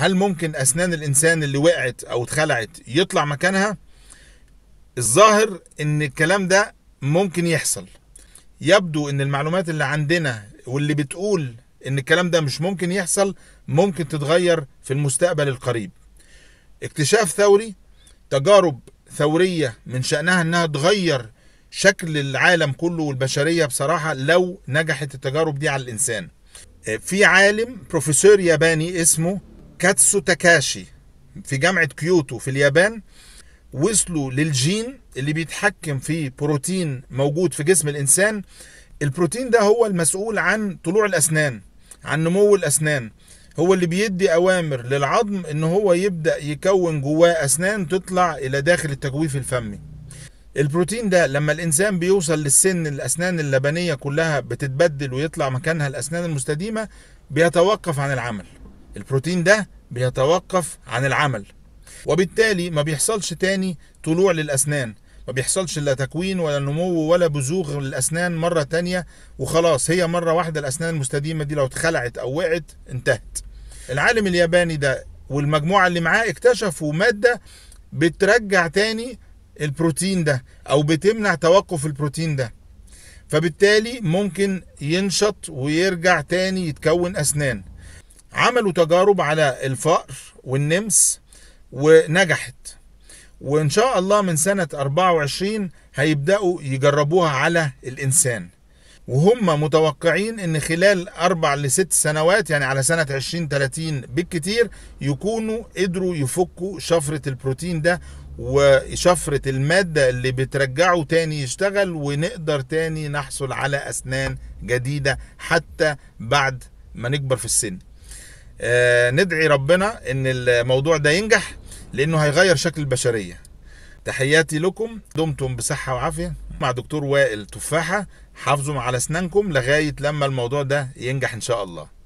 هل ممكن اسنان الانسان اللي وقعت او اتخلعت يطلع مكانها الظاهر ان الكلام ده ممكن يحصل يبدو ان المعلومات اللي عندنا واللي بتقول ان الكلام ده مش ممكن يحصل ممكن تتغير في المستقبل القريب اكتشاف ثوري تجارب ثورية من شأنها انها تغير شكل العالم كله والبشرية بصراحة لو نجحت التجارب دي على الانسان في عالم بروفيسور ياباني اسمه كاتسو تاكاشي في جامعة كيوتو في اليابان وصلوا للجين اللي بيتحكم في بروتين موجود في جسم الإنسان البروتين ده هو المسؤول عن طلوع الأسنان عن نمو الأسنان هو اللي بيدي أوامر للعظم إن هو يبدأ يكون جواه أسنان تطلع إلى داخل التجويف الفمي البروتين ده لما الانسان بيوصل للسن الاسنان اللبنيه كلها بتتبدل ويطلع مكانها الاسنان المستديمه بيتوقف عن العمل البروتين ده بيتوقف عن العمل وبالتالي ما بيحصلش تاني طلوع للأسنان ما بيحصلش لا تكوين ولا نمو ولا بزوغ للأسنان مرة تانية وخلاص هي مرة واحدة الأسنان المستديمة دي لو اتخلعت أو وقعت انتهت العالم الياباني ده والمجموعة اللي معاه اكتشفوا مادة بترجع تاني البروتين ده أو بتمنع توقف البروتين ده فبالتالي ممكن ينشط ويرجع تاني يتكون أسنان عملوا تجارب على الفأر والنمس ونجحت وإن شاء الله من سنة 24 هيبدأوا يجربوها على الإنسان وهم متوقعين ان خلال اربع لست سنوات يعني على سنة 2030 بالكتير يكونوا قدروا يفكوا شفرة البروتين ده وشفرة المادة اللي بترجعه تاني يشتغل ونقدر تاني نحصل على اسنان جديدة حتى بعد ما نكبر في السن آه، ندعي ربنا ان الموضوع ده ينجح لانه هيغير شكل البشريه تحياتي لكم دمتم بصحه وعافيه مع دكتور وائل تفاحه حافظوا على اسنانكم لغايه لما الموضوع ده ينجح ان شاء الله